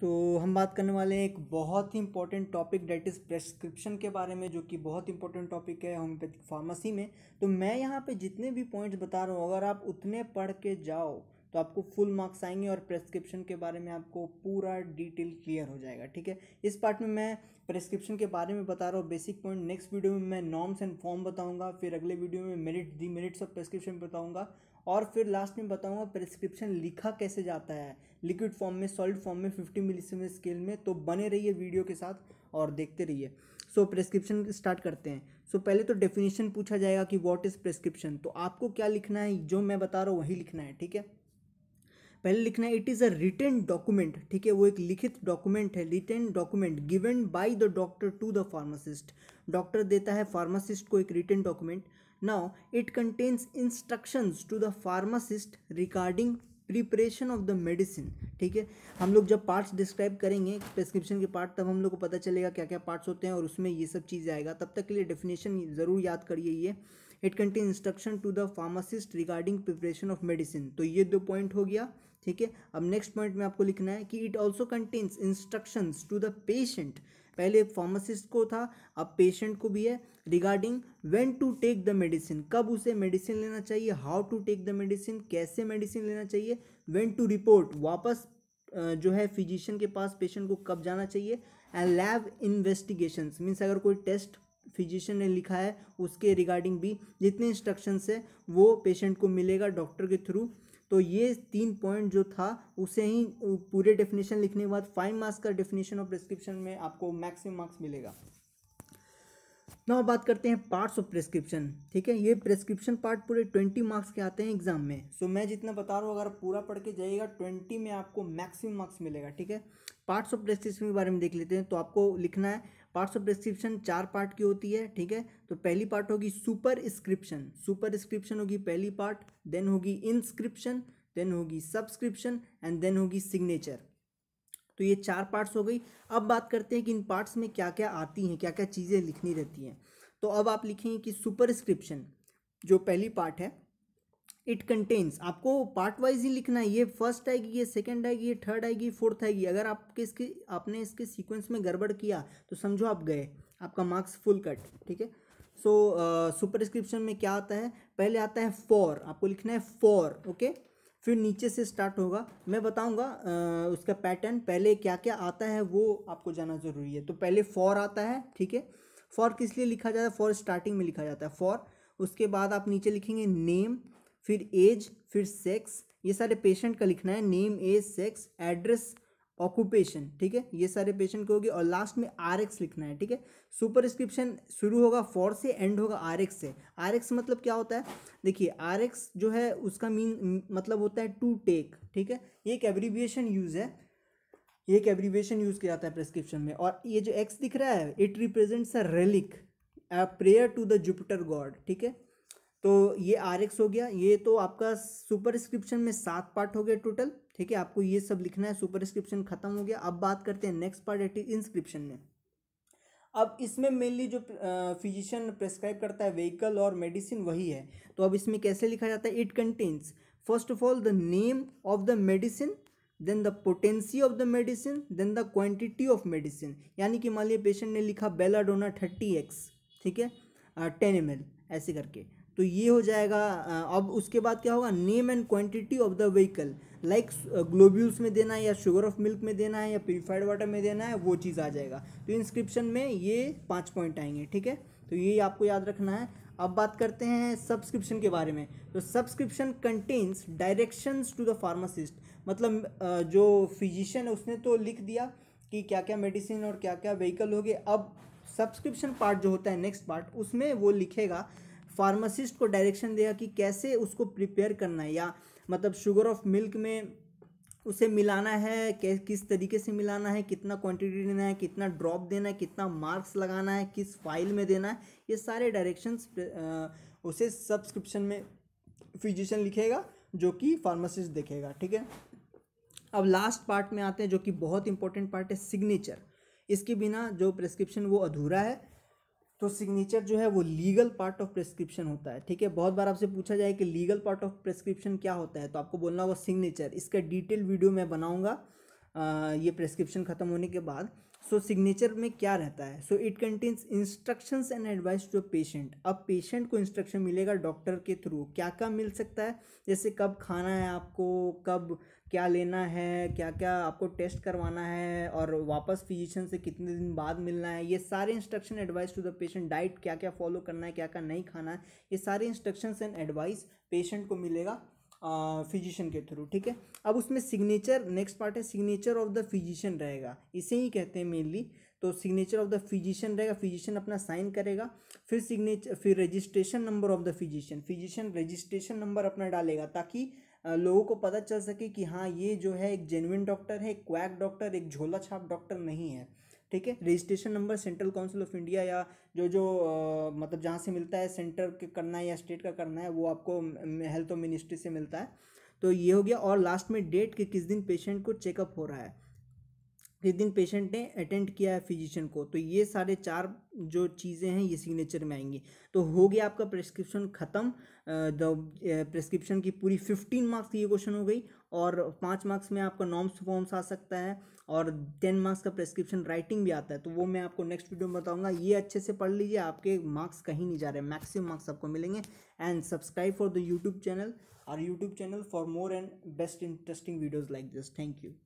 तो हम बात करने वाले हैं एक बहुत ही important topic that is prescription के बारे में जो कि बहुत इंपॉर्टेंट टॉपिक है होम्योपैथिक फार्मेसी में तो मैं यहाँ पे जितने भी पॉइंट्स बता रहा हूँ अगर आप उतने पढ़ के जाओ तो आपको फुल मार्क्स आएंगे और प्रेस्क्रिप्शन के बारे में आपको पूरा डिटेल क्लियर हो जाएगा ठीक है इस पार्ट में मैं प्रेस्क्रिप्शन के बारे में बता रहा हूँ बेसिक पॉइंट नेक्स्ट वीडियो में मैं नॉर्म्स एंड फॉर्म बताऊँगा फिर अगले वीडियो में merit the merits of prescription बताऊँगा और फिर लास्ट में बताऊंगा प्रेस्क्रिप्शन लिखा कैसे जाता है लिक्विड फॉर्म में सॉलिड फॉर्म में फिफ्टी मिलीसीमेन स्केल में तो बने रहिए वीडियो के साथ और देखते रहिए सो प्रेस्क्रिप्शन स्टार्ट करते हैं सो so, पहले तो डेफिनेशन पूछा जाएगा कि व्हाट इज़ प्रेस्क्रिप्शन तो आपको क्या लिखना है जो मैं बता रहा हूँ वही लिखना है ठीक है पहले लिखना है it is a written document ठीक है वो एक लिखित डॉक्यूमेंट है written document given by the doctor to the pharmacist doctor देता है फार्मासिस्ट को एक written document now it contains instructions to the pharmacist regarding preparation of the medicine ठीक है हम लोग जब पार्ट्स डिस्क्राइब करेंगे प्रेस्क्रिप्शन के पार्ट तब हम लोग को पता चलेगा क्या क्या पार्ट्स होते हैं और उसमें ये सब चीज़ आएगा तब तक के लिए डेफिनेशन ज़रूर याद करिए ये it contain instruction to the pharmacist regarding preparation of medicine तो ये दो पॉइंट हो गया ठीक है अब नेक्स्ट पॉइंट में आपको लिखना है कि it also contains instructions to the patient पहले फार्मासिस्ट को था अब पेशेंट को भी है regarding when to take the medicine कब उसे मेडिसिन लेना चाहिए how to take the medicine कैसे मेडिसिन लेना चाहिए व्हेन टू रिपोर्ट वापस जो है फिजिशियन के पास पेशेंट को कब जाना चाहिए एंड लैब इन्वेस्टिगेशन मीन्स अगर कोई टेस्ट फिजिशियन ने लिखा है उसके रिगार्डिंग भी जितने इंस्ट्रक्शंस है वो पेशेंट को मिलेगा डॉक्टर के थ्रू तो ये तीन पॉइंट जो था उसे ही पूरे डेफिनेशन लिखने के बाद फाइव मार्क्स का डेफिनेशन ऑफ प्रिस्क्रिप्शन में आपको मैक्सिमम मार्क्स मिलेगा ना बात करते हैं पार्ट्स ऑफ प्रिस्क्रिप्शन ठीक है ये प्रिस्क्रिप्शन पार्ट पूरे ट्वेंटी मार्क्स के आते हैं एग्जाम में सो so, मैं जितना बता रहा हूँ अगर पूरा पढ़ के जाइएगा ट्वेंटी में आपको मैक्सिमम मार्क्स मिलेगा ठीक है पार्ट्स ऑफ प्रेस्क्रिप्शन के बारे में देख लेते हैं तो आपको लिखना है पार्ट्स ऑफ डिस्क्रिप्शन चार पार्ट की होती है ठीक है तो पहली पार्ट होगी सुपर सुपर स्क्रिप्शन होगी पहली पार्ट देन होगी इंस्क्रिप्शन देन होगी सब्सक्रिप्शन एंड देन होगी सिग्नेचर तो ये चार पार्ट्स हो गई अब बात करते हैं कि इन पार्ट्स में क्या क्या आती हैं क्या क्या चीज़ें लिखनी रहती हैं तो अब आप लिखेंगे कि सुपर स्क्रिप्शन जो पहली पार्ट है इट कंटेन्स आपको पार्ट वाइज ही लिखना है ये फर्स्ट आएगी ये सेकंड आएगी ये थर्ड आएगी फोर्थ आएगी अगर आपके इसके आपने इसके सीक्वेंस में गड़बड़ किया तो समझो आप गए आपका मार्क्स फुल कट ठीक है सो सुपर डिस्क्रिप्शन में क्या आता है पहले आता है फॉर आपको लिखना है फॉर ओके फिर नीचे से स्टार्ट होगा मैं बताऊंगा uh, उसका पैटर्न पहले क्या क्या आता है वो आपको जाना ज़रूरी है तो पहले फॉर आता है ठीक है फॉर किस लिए लिखा जाता है फॉर स्टार्टिंग में लिखा जाता है फॉर उसके बाद आप नीचे लिखेंगे नेम फिर एज फिर सेक्स ये सारे पेशेंट का लिखना है name age sex address occupation ठीक है ये सारे पेशेंट को होगी और लास्ट में आर एक्स लिखना है ठीक है सुपरस्क्रिप्शन शुरू होगा फोर से एंड होगा आर एक्स से आर एक्स मतलब क्या होता है देखिए आर एक्स जो है उसका मीन मतलब होता है टू टेक ठीक है ये एक एब्रीविएशन यूज़ है ये एक एब्रीविएशन यूज़ किया जाता है प्रिस्क्रिप्शन में और ये जो एक्स दिख रहा है it represents a relic prayer to the Jupiter god ठीक है तो ये आर एक्स हो गया ये तो आपका स्क्रिप्शन में सात पार्ट हो गया टोटल ठीक है आपको ये सब लिखना है स्क्रिप्शन खत्म हो गया अब बात करते हैं नेक्स्ट पार्ट एट इंस्क्रिप्शन में अब इसमें मेनली जो फिजिशियन प्रेस्क्राइब करता है व्हीकल और मेडिसिन वही है तो अब इसमें कैसे लिखा जाता है it contains first of all the name of the medicine then the potency of the medicine then the quantity of medicine यानी कि मान लीजिए पेशेंट ने लिखा बेलाडोना थर्टी एक्स ठीक है टेन एम ऐसे करके तो ये हो जाएगा अब उसके बाद क्या होगा name and quantity of the vehicle like globules में देना है या शुगर ऑफ मिल्क में देना है या प्योरीफाइड वाटर में देना है वो चीज़ आ जाएगा तो इंस्क्रिप्शन में ये पाँच पॉइंट आएंगे ठीक है तो ये आपको याद रखना है अब बात करते हैं सब्सक्रिप्शन के बारे में तो subscription contains directions to the pharmacist मतलब जो फिजिशियन है उसने तो लिख दिया कि क्या क्या मेडिसिन और क्या क्या व्हीकल हो गए अब सब्सक्रिप्शन पार्ट जो होता है नेक्स्ट पार्ट उसमें वो लिखेगा फार्मासिस्ट को डायरेक्शन देगा कि कैसे उसको प्रिपेयर करना है या मतलब शुगर ऑफ मिल्क में उसे मिलाना है किस तरीके से मिलाना है कितना क्वांटिटी देना है कितना ड्रॉप देना है कितना मार्क्स लगाना है किस फाइल में देना है ये सारे डायरेक्शंस उसे सब्सक्रिप्शन में फिजिशियन लिखेगा जो कि फार्मासिस्ट देखेगा ठीक है अब लास्ट पार्ट में आते हैं जो कि बहुत इंपॉर्टेंट पार्ट है सिग्नेचर इसके बिना जो प्रेस्क्रिप्शन वो अधूरा है तो सिग्नेचर जो है वो लीगल पार्ट ऑफ प्रेस्क्रिप्शन होता है ठीक है बहुत बार आपसे पूछा जाए कि लीगल पार्ट ऑफ प्रेस्क्रिप्शन क्या होता है तो आपको बोलना होगा सिग्नेचर इसका डिटेल वीडियो मैं बनाऊँगा ये प्रेस्क्रिप्शन ख़त्म होने के बाद सो सिग्नेचर में क्या रहता है so it contains instructions and advice to patient अब पेशेंट को इंस्ट्रक्शन मिलेगा डॉक्टर के थ्रू क्या क्या मिल सकता है जैसे कब खाना है आपको कब क्या लेना है क्या क्या आपको टेस्ट करवाना है और वापस फिजिशियन से कितने दिन बाद मिलना है ये सारे instruction advice to the patient diet क्या क्या फॉलो करना है क्या क्या नहीं खाना है ये सारे इंस्ट्रक्शंस एंड एडवाइस पेशेंट को मिलेगा फिजिशियन के थ्रू ठीक है अब उसमें सिग्नेचर नेक्स्ट पार्ट है सिग्नेचर ऑफ द फिजिशियन रहेगा इसे ही कहते हैं मेनली तो सिग्नेचर ऑफ द फिजिशियन रहेगा फिजिशियन अपना साइन करेगा फिर सिग्नेचर फिर registration number of the physician physician registration number अपना डालेगा ताकि लोगों को पता चल सके कि हाँ ये जो है एक जेनविन डॉक्टर है क्वैक डॉक्टर एक झोला छाप डॉक्टर नहीं है ठीक है registration number central council of India या जो जो आ, मतलब जहाँ से मिलता है सेंटर के करना है या स्टेट का करना है वो आपको हेल्थ और मिनिस्ट्री से मिलता है तो ये हो गया और लास्ट में डेट कि किस दिन पेशेंट को चेकअप हो रहा है किस दिन पेशेंट ने अटेंड किया है फिजिशियन को तो ये सारे चार जो चीज़ें हैं ये सिग्नेचर में आएंगी तो हो गया आपका प्रेस्क्रिप्शन ख़त्म प्रेस्क्रिप्शन की पूरी फिफ्टीन मार्क्स की ये क्वेश्चन हो गई और पाँच मार्क्स में आपका नॉम्स फॉर्म्स आ सकता है और टेन मार्क्स का प्रेस्क्रिप्शन राइटिंग भी आता है तो वो मैं आपको नेक्स्ट वीडियो में बताऊँगा ये अच्छे से पढ़ लीजिए आपके मार्क्स कहीं नहीं जा रहे मैक्सिमम मार्क्स आपको मिलेंगे and subscribe for the YouTube channel और YouTube channel for more and best interesting videos like this thank you